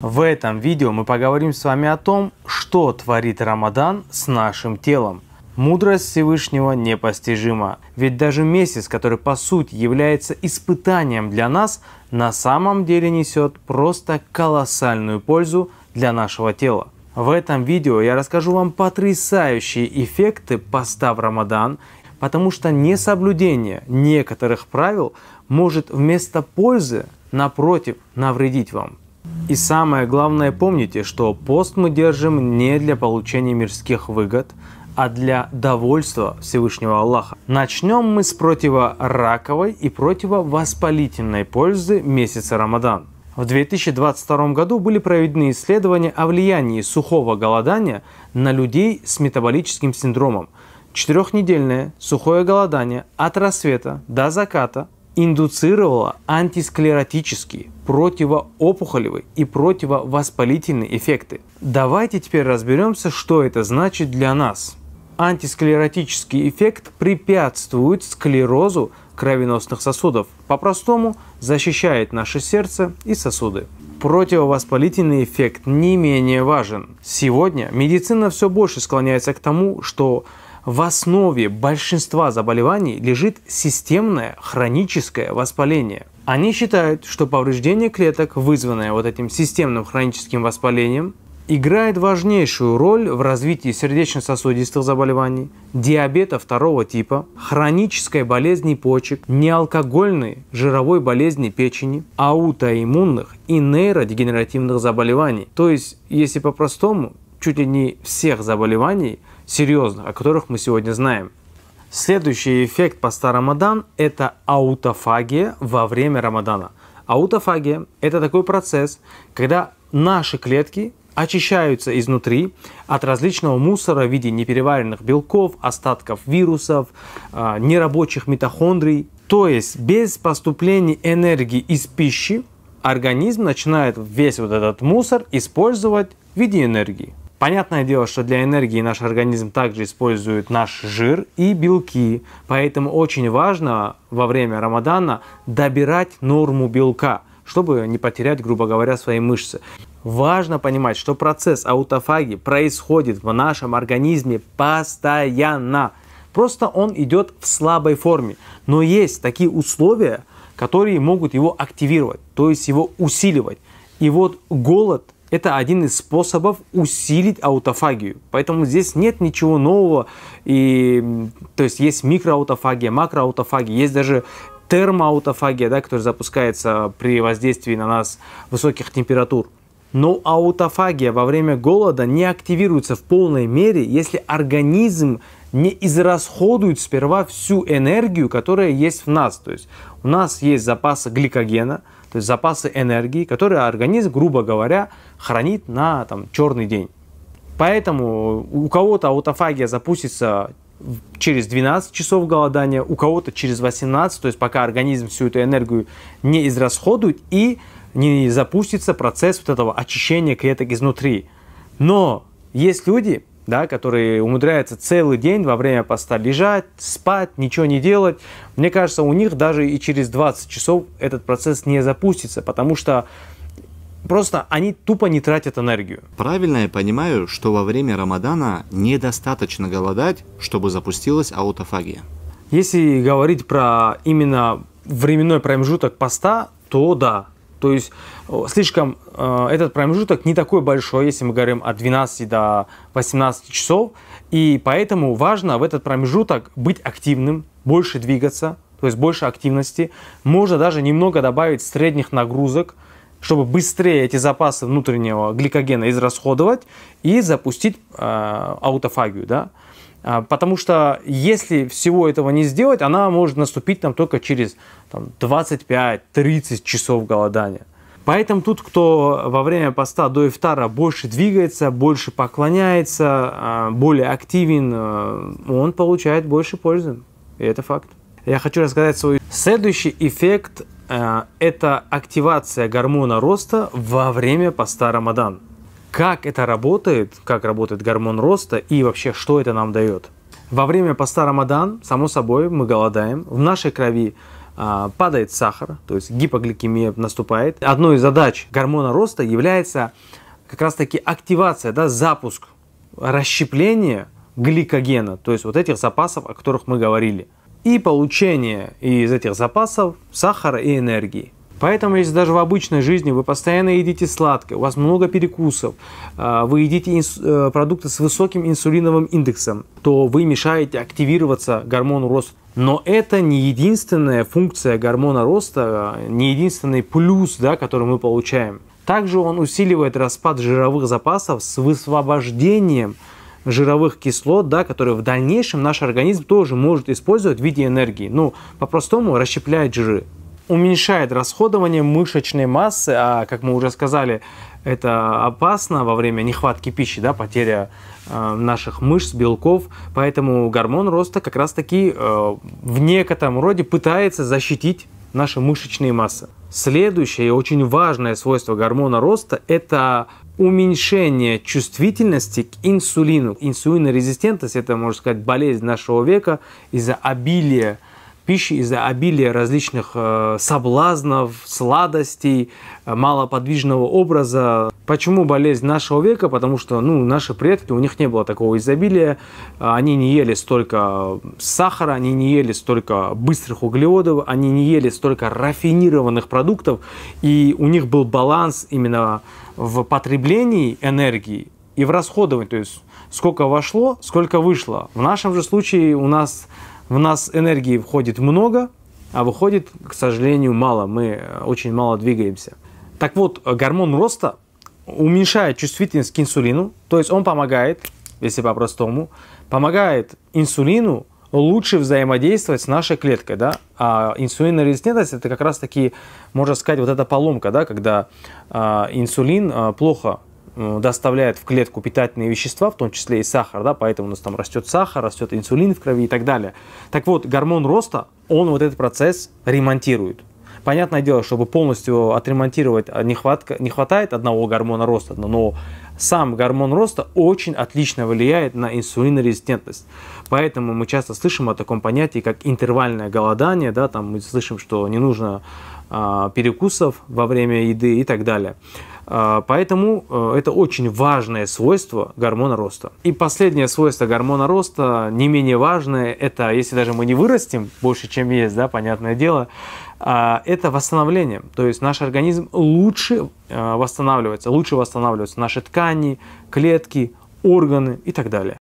В этом видео мы поговорим с вами о том, что творит Рамадан с нашим телом. Мудрость Всевышнего непостижима, ведь даже месяц, который по сути является испытанием для нас, на самом деле несет просто колоссальную пользу для нашего тела. В этом видео я расскажу вам потрясающие эффекты поста в Рамадан, потому что несоблюдение некоторых правил может вместо пользы, напротив, навредить вам. И самое главное, помните, что пост мы держим не для получения мирских выгод, а для довольства Всевышнего Аллаха. Начнем мы с противораковой и противовоспалительной пользы месяца Рамадан. В 2022 году были проведены исследования о влиянии сухого голодания на людей с метаболическим синдромом. Четырехнедельное сухое голодание от рассвета до заката индуцировала антисклеротические, противоопухолевые и противовоспалительные эффекты. Давайте теперь разберемся, что это значит для нас. Антисклеротический эффект препятствует склерозу кровеносных сосудов. По-простому защищает наше сердце и сосуды. Противовоспалительный эффект не менее важен. Сегодня медицина все больше склоняется к тому, что в основе большинства заболеваний лежит системное хроническое воспаление. Они считают, что повреждение клеток, вызванное вот этим системным хроническим воспалением, играет важнейшую роль в развитии сердечно-сосудистых заболеваний, диабета второго типа, хронической болезни почек, неалкогольной жировой болезни печени, аутоиммунных и нейродегенеративных заболеваний. То есть, если по-простому, чуть ли не всех заболеваний, серьезных, о которых мы сегодня знаем. Следующий эффект поста Рамадан – это аутофагия во время Рамадана. Аутофагия – это такой процесс, когда наши клетки очищаются изнутри от различного мусора в виде непереваренных белков, остатков вирусов, а, нерабочих митохондрий. То есть без поступления энергии из пищи организм начинает весь вот этот мусор использовать в виде энергии. Понятное дело, что для энергии наш организм также использует наш жир и белки, поэтому очень важно во время Рамадана добирать норму белка, чтобы не потерять, грубо говоря, свои мышцы. Важно понимать, что процесс аутофаги происходит в нашем организме постоянно. Просто он идет в слабой форме. Но есть такие условия, которые могут его активировать, то есть его усиливать. И вот голод – это один из способов усилить аутофагию. Поэтому здесь нет ничего нового. И, то есть есть микроаутофагия, макроаутофагия, есть даже термоаутофагия, да, которая запускается при воздействии на нас высоких температур. Но аутофагия во время голода не активируется в полной мере, если организм не израсходует сперва всю энергию, которая есть в нас. То есть у нас есть запасы гликогена – то есть запасы энергии, которые организм, грубо говоря, хранит на там, черный день. Поэтому у кого-то аутофагия запустится через 12 часов голодания, у кого-то через 18, то есть пока организм всю эту энергию не израсходует и не запустится процесс вот этого очищения клеток изнутри. Но есть люди, да, которые умудряются целый день во время поста лежать, спать, ничего не делать. Мне кажется, у них даже и через 20 часов этот процесс не запустится, потому что просто они тупо не тратят энергию. Правильно я понимаю, что во время Рамадана недостаточно голодать, чтобы запустилась аутофагия. Если говорить про именно временной промежуток поста, то да, то есть э, слишком э, этот промежуток не такой большой, если мы говорим от 12 до 18 часов. И поэтому важно в этот промежуток быть активным, больше двигаться, то есть больше активности. Можно даже немного добавить средних нагрузок, чтобы быстрее эти запасы внутреннего гликогена израсходовать и запустить э, аутофагию. Да? А, потому что если всего этого не сделать, она может наступить там только через 25-30 часов голодания. Поэтому тут, кто во время поста до ифтара больше двигается, больше поклоняется, а, более активен, а, он получает больше пользы. И это факт. Я хочу рассказать свой следующий эффект – это активация гормона роста во время поста Рамадан как это работает, как работает гормон роста и вообще, что это нам дает. Во время поста Рамадан, само собой, мы голодаем. В нашей крови а, падает сахар, то есть гипогликемия наступает. Одной из задач гормона роста является как раз-таки активация, да, запуск, расщепление гликогена, то есть вот этих запасов, о которых мы говорили, и получение из этих запасов сахара и энергии. Поэтому, если даже в обычной жизни вы постоянно едите сладкое, у вас много перекусов, а, вы едите э, продукты с высоким инсулиновым индексом, то вы мешаете активироваться гормону роста. Но это не единственная функция гормона роста, а, не единственный плюс, да, который мы получаем. Также он усиливает распад жировых запасов с высвобождением жировых кислот, да, которые в дальнейшем наш организм тоже может использовать в виде энергии. Ну, по-простому расщепляет жиры уменьшает расходование мышечной массы, а, как мы уже сказали, это опасно во время нехватки пищи, да, потеря э, наших мышц, белков, поэтому гормон роста как раз-таки э, в некотором роде пытается защитить наши мышечные массы. Следующее и очень важное свойство гормона роста – это уменьшение чувствительности к инсулину. Инсулинорезистентность – это, можно сказать, болезнь нашего века из-за обилия пищи из-за обилия различных э, соблазнов, сладостей, э, малоподвижного образа. Почему болезнь нашего века? Потому что ну, наши предки, у них не было такого изобилия, они не ели столько сахара, они не ели столько быстрых углеводов, они не ели столько рафинированных продуктов, и у них был баланс именно в потреблении энергии и в расходовании, то есть сколько вошло, сколько вышло. В нашем же случае у нас в нас энергии входит много, а выходит, к сожалению, мало. Мы э, очень мало двигаемся. Так вот, э, гормон роста уменьшает чувствительность к инсулину, то есть он помогает, если по-простому, помогает инсулину лучше взаимодействовать с нашей клеткой, да, а инсулинная резистентность это как раз таки, можно сказать, вот эта поломка, да, когда э, инсулин э, плохо Э, доставляет в клетку питательные вещества, в том числе и сахар, да, поэтому у нас там растет сахар, растет инсулин в крови и так далее. Так вот, гормон роста, он вот этот процесс ремонтирует понятное дело, чтобы полностью отремонтировать, а, не, хватка, не хватает одного гормона роста, но сам гормон роста очень отлично влияет на инсулинорезистентность. Поэтому мы часто слышим о таком понятии, как интервальное голодание, да, там мы слышим, что не нужно э, перекусов во время еды и так далее. Э, поэтому э, это очень важное свойство гормона роста. И последнее свойство гормона роста, не менее важное, это если даже мы не вырастем больше, чем есть, да, понятное дело, а, это восстановление. То есть наш организм лучше э, восстанавливается, лучше восстанавливаются наши ткани, клетки, органы и так далее.